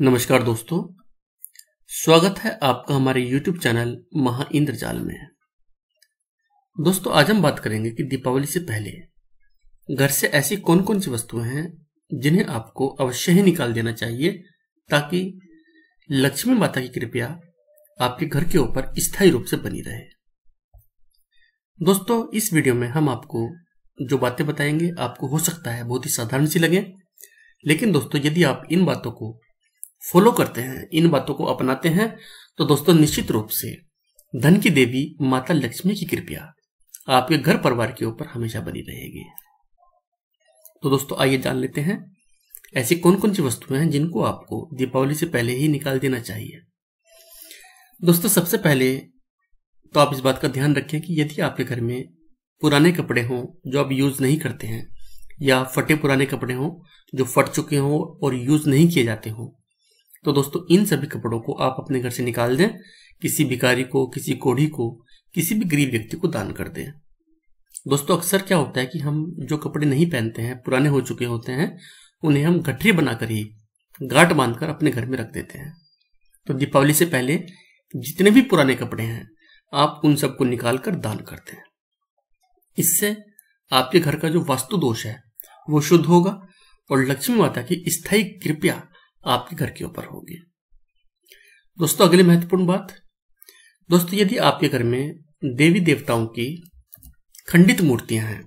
नमस्कार दोस्तों स्वागत है आपका हमारे YouTube चैनल महा इंद्रजाल में दोस्तों आज हम बात करेंगे कि दीपावली से पहले घर से ऐसी कौन कौन सी वस्तुएं हैं जिन्हें आपको अवश्य ही निकाल देना चाहिए ताकि लक्ष्मी माता की कृपया आपके घर के ऊपर स्थायी रूप से बनी रहे दोस्तों इस वीडियो में हम आपको जो बातें बताएंगे आपको हो सकता है बहुत ही साधारण सी लगे लेकिन दोस्तों यदि आप इन बातों को फॉलो करते हैं इन बातों को अपनाते हैं तो दोस्तों निश्चित रूप से धन की देवी माता लक्ष्मी की कृपया आपके घर परिवार के ऊपर हमेशा बनी रहेगी तो दोस्तों आइए जान लेते हैं ऐसी कौन कौन सी वस्तुएं हैं जिनको आपको दीपावली से पहले ही निकाल देना चाहिए दोस्तों सबसे पहले तो आप इस बात का ध्यान रखें कि यदि आपके घर में पुराने कपड़े हों जो आप यूज नहीं करते हैं या फटे पुराने कपड़े हों जो फट चुके हों और यूज नहीं किए जाते हों तो दोस्तों इन सभी कपड़ों को आप अपने घर से निकाल दें किसी भिकारी को किसी कोढ़ी को किसी भी गरीब व्यक्ति को दान कर दें दोस्तों अक्सर क्या होता है कि हम जो कपड़े नहीं पहनते हैं पुराने हो चुके होते हैं उन्हें हम गठरी बनाकर ही गाट बांधकर अपने घर में रख देते हैं तो दीपावली से पहले जितने भी पुराने कपड़े हैं आप उन सबको निकाल कर दान करते हैं इससे आपके घर का जो वास्तु दोष है वो शुद्ध होगा और लक्ष्मी माता की स्थायी कृपया आपके घर के ऊपर होगी दोस्तों अगली महत्वपूर्ण बात दोस्तों यदि आपके घर में देवी देवताओं की खंडित मूर्तियां हैं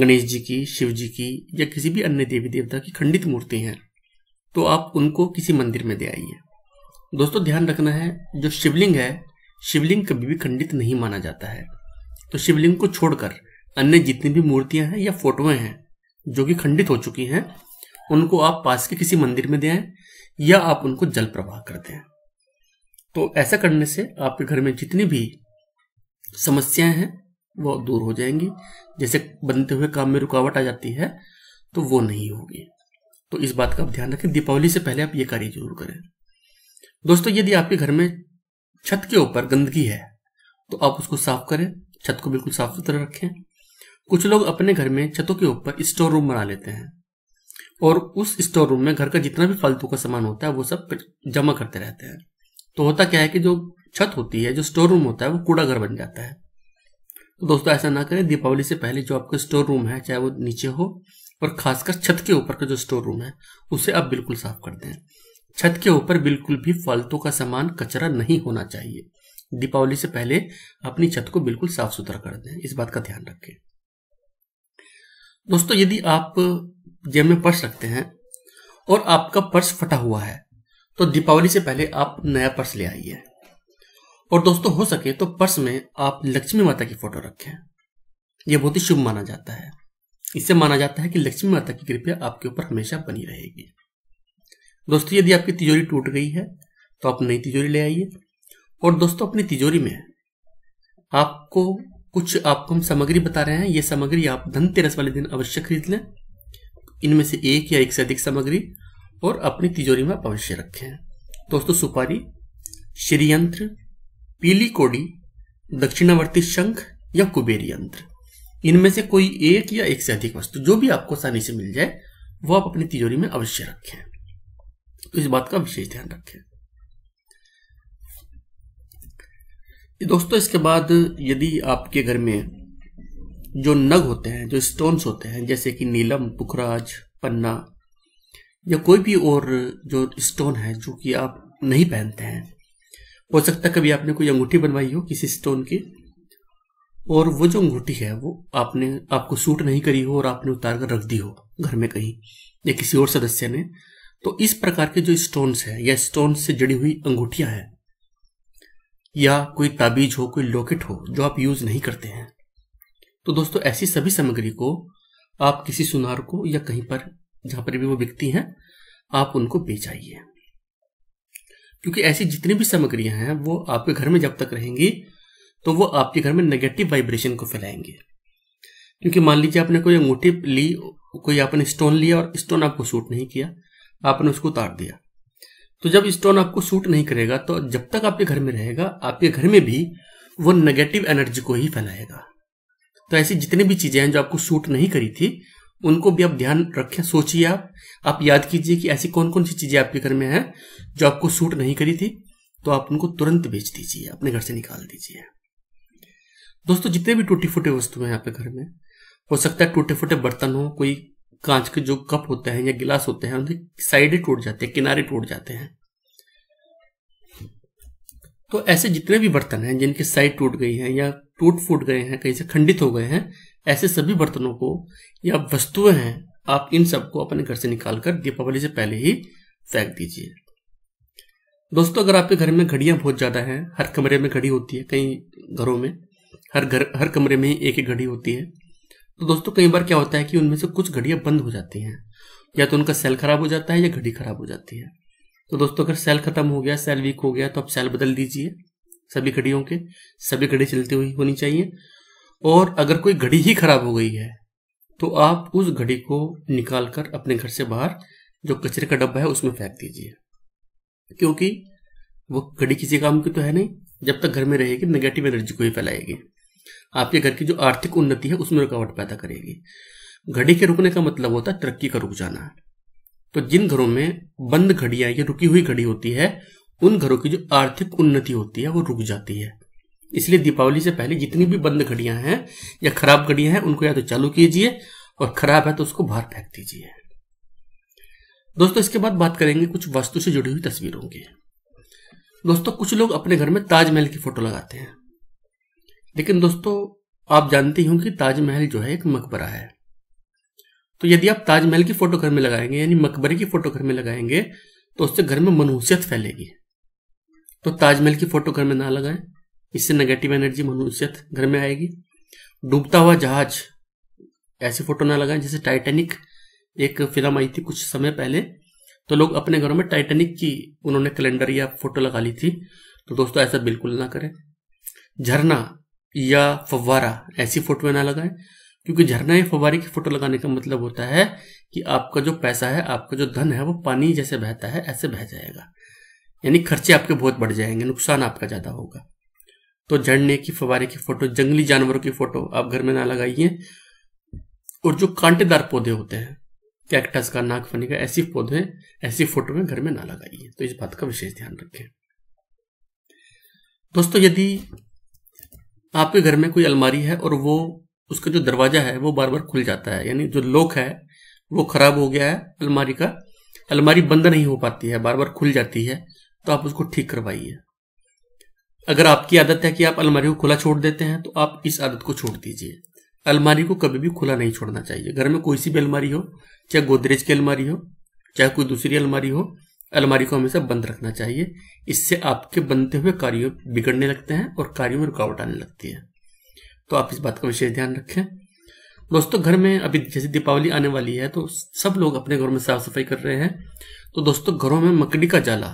गणेश जी की शिव जी की या किसी भी अन्य देवी देवता की खंडित मूर्ति हैं तो आप उनको किसी मंदिर में दे आइए दोस्तों ध्यान रखना है जो शिवलिंग है शिवलिंग कभी भी खंडित नहीं माना जाता है तो शिवलिंग को छोड़कर अन्य जितनी भी मूर्तियां हैं या फोटोएं हैं जो कि खंडित हो चुकी हैं उनको आप पास के किसी मंदिर में दें या आप उनको जल प्रवाह कर दें तो ऐसा करने से आपके घर में जितनी भी समस्याएं हैं वो दूर हो जाएंगी जैसे बनते हुए काम में रुकावट आ जाती है तो वो नहीं होगी तो इस बात का आप ध्यान रखें दीपावली से पहले आप ये कार्य जरूर करें दोस्तों यदि आपके घर में छत के ऊपर गंदगी है तो आप उसको साफ करें छत को बिल्कुल साफ सुथरा रखें कुछ लोग अपने घर में छतों के ऊपर स्टोर रूम बना लेते हैं और उस स्टोर रूम में घर का जितना भी फालतू का सामान होता है वो सब जमा करते रहते हैं तो होता क्या है कि जो छत होती है जो स्टोर रूम होता है वो कूड़ा घर बन जाता है तो दोस्तों ऐसा ना करें दीपावली से पहले जो आपका स्टोर रूम है चाहे वो नीचे हो और खासकर छत के ऊपर का जो स्टोर रूम है उसे आप बिल्कुल साफ कर दें छत के ऊपर बिल्कुल भी फालतू का सामान कचरा नहीं होना चाहिए दीपावली से पहले अपनी छत को बिल्कुल साफ सुथरा कर दें इस बात का ध्यान रखें दोस्तों यदि आप जेब में पर्स रखते हैं और आपका पर्स फटा हुआ है तो दीपावली से पहले आप नया पर्स ले आइए और दोस्तों हो सके तो पर्स में आप लक्ष्मी माता की फोटो रखें यह बहुत ही शुभ माना जाता है इससे माना जाता है कि लक्ष्मी माता की कृपया आपके ऊपर हमेशा बनी रहेगी दोस्तों यदि आपकी तिजोरी टूट गई है तो आप नई तिजोरी ले आइए और दोस्तों अपनी तिजोरी में आपको कुछ आपको हम सामग्री बता रहे हैं ये सामग्री आप धनतेरस वाले दिन अवश्य खरीद लें इनमें से एक या एक से अधिक सामग्री और अपनी तिजोरी में अवश्य रखें दोस्तों सुपारी श्रीयंत्र पीली कोडी दक्षिणावर्ती शंख या कुबेर यंत्र इनमें से कोई एक या एक से अधिक वस्तु जो भी आपको आसानी से मिल जाए वो आप अपनी तिजोरी में अवश्य रखें तो इस बात का विशेष ध्यान रखें दोस्तों इसके बाद यदि आपके घर में जो नग होते हैं जो स्टोन्स होते हैं जैसे कि नीलम पुखराज पन्ना या कोई भी और जो स्टोन है जो कि आप नहीं पहनते हैं हो सकता है कभी आपने कोई अंगूठी बनवाई हो किसी स्टोन की और वो जो अंगूठी है वो आपने आपको सूट नहीं करी हो और आपने उतार कर रख दी हो घर में कहीं या किसी और सदस्य ने तो इस प्रकार के जो स्टोन्स है या स्टोन से जड़ी हुई अंगूठियां हैं या कोई ताबीज हो कोई लॉकेट हो जो आप यूज नहीं करते हैं तो दोस्तों ऐसी सभी सामग्री को आप किसी सुनार को या कहीं पर जहां पर भी वो बिकती हैं आप उनको बेच आइए क्योंकि ऐसी जितनी भी सामग्रियां हैं वो आपके घर में जब तक रहेंगी तो वो आपके घर में नेगेटिव वाइब्रेशन को फैलाएंगे क्योंकि मान लीजिए आपने कोई अंगूठी ली कोई आपने स्टोन लिया और स्टोन आपको सूट नहीं किया आपने उसको उतार दिया तो जब स्टोन आपको सूट नहीं करेगा तो जब तक आपके घर में रहेगा आपके घर में भी वो नेगेटिव एनर्जी को ही फैलाएगा तो ऐसी जितनी भी चीजें हैं जो आपको सूट नहीं करी थी उनको भी आप ध्यान रखें सोचिए आप आप याद कीजिए कि ऐसी कौन कौन सी चीजें आपके घर में हैं जो आपको सूट नहीं करी थी तो आप उनको तुरंत बेच दीजिए अपने घर से निकाल दीजिए दोस्तों जितने भी टूटे फूटे वस्तु हैं आपके घर में हो सकता है टूटे फूटे बर्तन हो कोई कांच के जो कप होते हैं या गिलास होते हैं उनके साइड टूट जाते हैं किनारे टूट जाते हैं तो ऐसे जितने भी बर्तन हैं जिनकी साइड टूट गई है या टूट फूट गए हैं कहीं से खंडित हो गए हैं ऐसे सभी बर्तनों को या वस्तुएं हैं आप इन सबको अपने घर से निकालकर दीपावली से पहले ही फेंक दीजिए दोस्तों अगर आपके घर में घड़ियां बहुत ज़्यादा हैं हर कमरे में घड़ी होती है कई घरों में हर घर हर कमरे में ही एक ही घड़ी होती है तो दोस्तों कई बार क्या होता है कि उनमें से कुछ घड़ियां बंद हो जाती हैं या तो उनका सेल खराब हो जाता है या घड़ी खराब हो जाती है तो दोस्तों अगर सेल खत्म हो गया सेल वीक हो गया तो आप सेल बदल दीजिए सभी घड़ियों के सभी घड़ी चलती हुई होनी चाहिए और अगर कोई घड़ी ही खराब हो गई है तो आप उस घड़ी को निकाल कर अपने घर से बाहर जो कचरे का डब्बा है उसमें फेंक दीजिए क्योंकि वो घड़ी किसी काम की तो है नहीं जब तक घर में रहेगी नेगेटिव एनर्जी को ही फैलाएगी आपके घर की जो आर्थिक उन्नति है उसमें रुकावट पैदा करेगी घड़ी के रुकने का मतलब होता है तरक्की का रुक जाना तो जिन घरों में बंद घड़ियां या रुकी हुई घड़ी होती है उन घरों की जो आर्थिक उन्नति होती है वो रुक जाती है इसलिए दीपावली से पहले जितनी भी बंद घड़ियां हैं या खराब घड़ियां हैं उनको या तो चालू कीजिए और खराब है तो उसको बाहर फेंक दीजिए दोस्तों इसके बाद बात करेंगे कुछ वस्तु से जुड़ी हुई तस्वीरों की दोस्तों कुछ लोग अपने घर में ताजमहल की फोटो लगाते हैं लेकिन दोस्तों आप जानते हो कि ताजमहल जो है एक मकबरा है तो यदि आप ताजमहल की फोटो घर में लगाएंगे यानी मकबरे की फोटो घर में लगाएंगे तो उससे घर में मनहूसियत फैलेगी तो ताजमहल की फोटो घर में ना लगाए इससे नेगेटिव एनर्जी मनहूसियत घर में आएगी डूबता हुआ जहाज ऐसी फोटो ना लगाएं जैसे टाइटेनिक एक फिल्म आई थी कुछ समय पहले तो लोग अपने घरों में टाइटेनिक की उन्होंने कैलेंडर या फोटो लगा ली थी तो दोस्तों ऐसा बिल्कुल ना करें झरना या फव्वारा ऐसी फोटो ना लगाएं क्योंकि झरना या फवारे की फोटो लगाने का मतलब होता है कि आपका जो पैसा है आपका जो धन है वो पानी जैसे बहता है ऐसे बह जाएगा यानी खर्चे आपके बहुत बढ़ जाएंगे नुकसान आपका ज़्यादा होगा तो झरने की फवारे की फोटो जंगली जानवरों की फोटो आप घर में ना लगाइए और जो कांटेदार पौधे होते हैं कैक्टस का नागफनी का ऐसी पौधे ऐसी फोटो में घर में ना लगाइए तो इस बात का विशेष ध्यान रखें दोस्तों यदि आपके घर में कोई अलमारी है और वो उसका जो दरवाजा है वो बार बार खुल जाता है यानी जो लॉक है वो खराब हो गया है अलमारी का अलमारी बंद नहीं हो पाती है बार बार खुल जाती है तो आप उसको ठीक करवाइए अगर आपकी आदत है कि आप अलमारी को खुला छोड़ देते हैं तो आप इस आदत को छोड़ दीजिए अलमारी को कभी भी खुला नहीं छोड़ना चाहिए घर में कोई सी भी अलमारी हो चाहे गोदरेज की अलमारी हो चाहे कोई दूसरी अलमारी हो अलमारी को हमेशा बंद रखना चाहिए इससे आपके बनते हुए कार्यो बिगड़ने लगते हैं और कार्यों में रुकावट आने लगती है तो आप इस बात का विशेष ध्यान रखें दोस्तों घर में अभी जैसे दीपावली आने वाली है तो सब लोग अपने घरों में साफ सफाई कर रहे हैं तो दोस्तों घरों में मकड़ी का जाला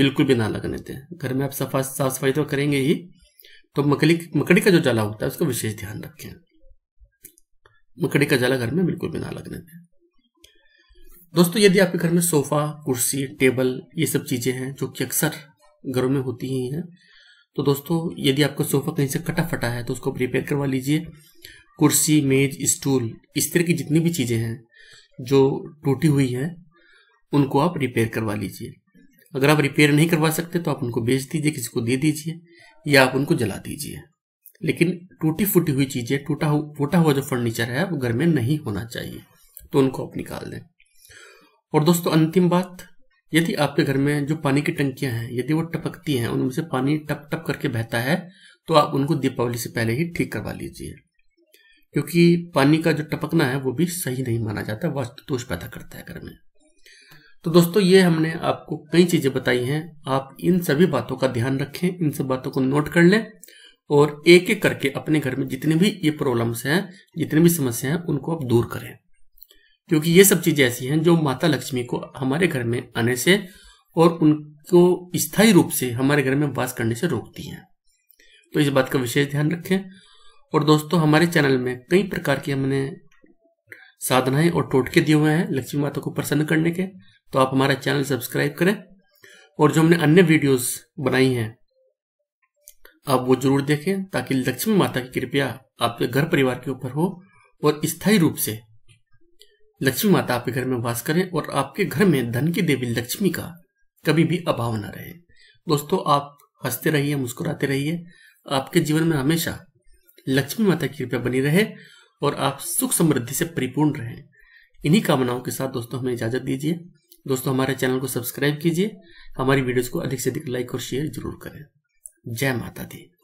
बिल्कुल भी ना लगने दें घर में आप सफा साफ सफाई तो करेंगे ही तो मकड़ी मकड़ी का जो जाला होता है उसका विशेष ध्यान रखें मकड़ी का जाला घर में बिल्कुल भी ना लगने दें दोस्तों यदि आपके घर में सोफा कुर्सी टेबल ये सब चीजें हैं जो कि अक्सर घरों में होती ही हैं तो दोस्तों यदि आपका सोफा कहीं से कटा फटा है तो उसको आप रिपेयर करवा लीजिए कुर्सी मेज स्टूल इस तरह की जितनी भी चीज़ें हैं जो टूटी हुई हैं उनको आप रिपेयर करवा लीजिए अगर आप रिपेयर नहीं करवा सकते तो आप उनको बेच दीजिए किसी को दे दीजिए या आप उनको जला दीजिए लेकिन टूटी फूटी हुई चीज़ें टूटा फूटा हुआ जो फर्नीचर है वो घर में नहीं होना चाहिए तो उनको आप निकाल दें और दोस्तों अंतिम बात यदि आपके घर में जो पानी की टंकियां हैं यदि वो टपकती हैं उनमें से पानी टप टप करके बहता है तो आप उनको दीपावली से पहले ही ठीक करवा लीजिए क्योंकि पानी का जो टपकना है वो भी सही नहीं माना जाता वास्तु दोष पैदा करता है घर में तो दोस्तों ये हमने आपको कई चीज़ें बताई हैं आप इन सभी बातों का ध्यान रखें इन सब बातों को नोट कर लें और एक एक करके अपने घर में जितने भी ये प्रॉब्लम्स हैं जितनी भी समस्या हैं उनको आप दूर करें क्योंकि ये सब चीजें ऐसी हैं जो माता लक्ष्मी को हमारे घर में आने से और उनको स्थायी रूप से हमारे घर में वास करने से रोकती हैं तो इस बात का विशेष ध्यान रखें और दोस्तों हमारे चैनल में कई प्रकार की हमने साधनाएं और टोटके दिए हुए हैं लक्ष्मी माता को प्रसन्न करने के तो आप हमारा चैनल सब्सक्राइब करें और जो हमने अन्य वीडियोस बनाई हैं आप वो जरूर देखें ताकि लक्ष्मी माता की कृपया आपके घर परिवार के ऊपर हो और स्थायी रूप से लक्ष्मी माता आपके घर में वास करें और आपके घर में धन की देवी लक्ष्मी का कभी भी अभाव ना रहे दोस्तों आप हंसते रहिए मुस्कुराते रहिए आपके जीवन में हमेशा लक्ष्मी माता की कृपा बनी रहे और आप सुख समृद्धि से परिपूर्ण रहें इन्हीं कामनाओं के साथ दोस्तों हमें इजाजत दीजिए दोस्तों हमारे चैनल को सब्सक्राइब कीजिए हमारी वीडियोस को अधिक से अधिक लाइक और शेयर जरूर करें जय माता दी